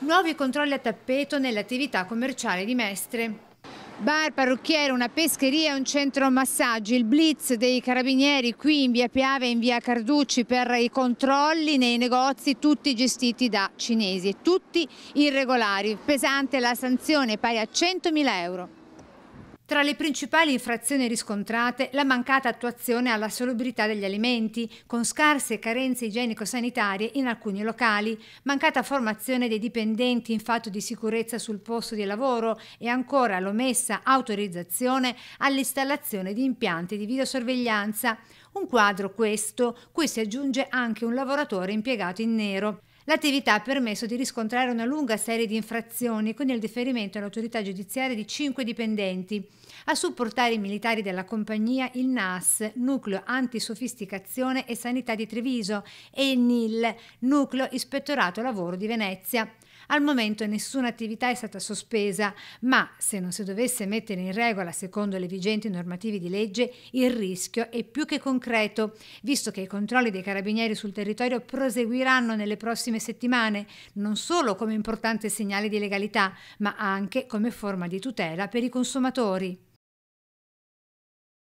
nuovi controlli a tappeto nell'attività commerciale di Mestre. Bar, parrucchiere, una pescheria e un centro massaggi. Il blitz dei carabinieri qui in via Piave e in via Carducci per i controlli nei negozi tutti gestiti da cinesi, e tutti irregolari. Pesante la sanzione pari a 100.000 euro. Tra le principali infrazioni riscontrate, la mancata attuazione alla salubrità degli alimenti, con scarse carenze igienico-sanitarie in alcuni locali, mancata formazione dei dipendenti in fatto di sicurezza sul posto di lavoro e ancora l'omessa autorizzazione all'installazione di impianti di videosorveglianza. Un quadro questo, cui si aggiunge anche un lavoratore impiegato in nero. L'attività ha permesso di riscontrare una lunga serie di infrazioni con il deferimento all'autorità giudiziaria di cinque dipendenti. A supportare i militari della compagnia il NAS, Nucleo Antisofisticazione e Sanità di Treviso, e il NIL, Nucleo Ispettorato Lavoro di Venezia. Al momento nessuna attività è stata sospesa, ma se non si dovesse mettere in regola secondo le vigenti normative di legge, il rischio è più che concreto, visto che i controlli dei carabinieri sul territorio proseguiranno nelle prossime settimane, non solo come importante segnale di legalità, ma anche come forma di tutela per i consumatori.